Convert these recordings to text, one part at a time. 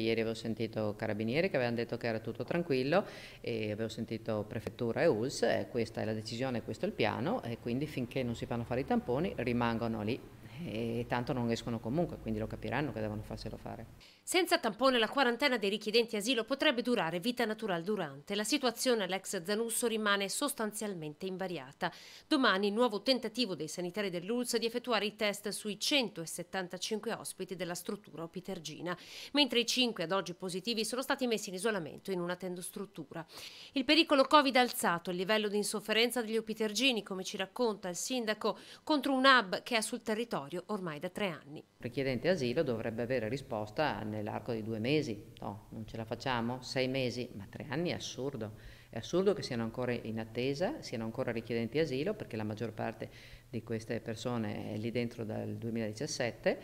Ieri avevo sentito carabinieri che avevano detto che era tutto tranquillo e avevo sentito prefettura e US, e questa è la decisione, questo è il piano e quindi finché non si fanno fare i tamponi rimangono lì e tanto non escono comunque, quindi lo capiranno che devono farselo fare. Senza tampone la quarantena dei richiedenti asilo potrebbe durare vita naturale durante. La situazione all'ex Zanusso rimane sostanzialmente invariata. Domani il nuovo tentativo dei sanitari dell'ULS di effettuare i test sui 175 ospiti della struttura opitergina, mentre i 5 ad oggi positivi sono stati messi in isolamento in una tendostruttura. Il pericolo Covid ha alzato il livello di insofferenza degli opitergini, come ci racconta il sindaco, contro un hub che è sul territorio territorio ormai da tre anni. Il richiedente asilo dovrebbe avere risposta nell'arco di due mesi, no, non ce la facciamo, sei mesi, ma tre anni è assurdo. È assurdo che siano ancora in attesa, siano ancora richiedenti asilo, perché la maggior parte di queste persone è lì dentro dal 2017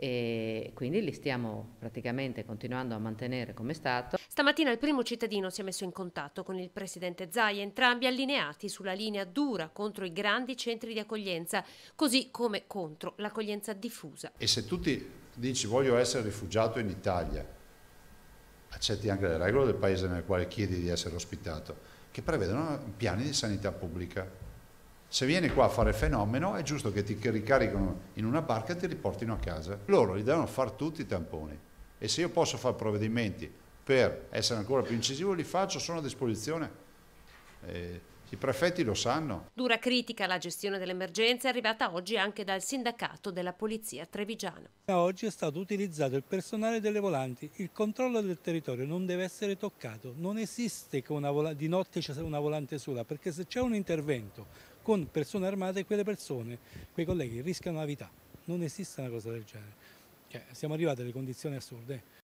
e quindi li stiamo praticamente continuando a mantenere come stato. Stamattina il primo cittadino si è messo in contatto con il presidente Zai, entrambi allineati sulla linea dura contro i grandi centri di accoglienza, così come contro l'accoglienza diffusa. E se tu ti dici voglio essere rifugiato in Italia, accetti anche le regole del paese nel quale chiedi di essere ospitato, che prevedono piani di sanità pubblica se vieni qua a fare fenomeno è giusto che ti ricaricano in una barca e ti riportino a casa. Loro gli devono fare tutti i tamponi. E se io posso fare provvedimenti per essere ancora più incisivo, li faccio, sono a disposizione. Eh, i prefetti lo sanno. Dura critica alla gestione dell'emergenza è arrivata oggi anche dal sindacato della polizia trevigiana. Oggi è stato utilizzato il personale delle volanti, il controllo del territorio non deve essere toccato, non esiste che di notte c'è una volante sola perché se c'è un intervento con persone armate quelle persone, quei colleghi rischiano la vita. Non esiste una cosa del genere. Cioè, siamo arrivati alle condizioni assurde.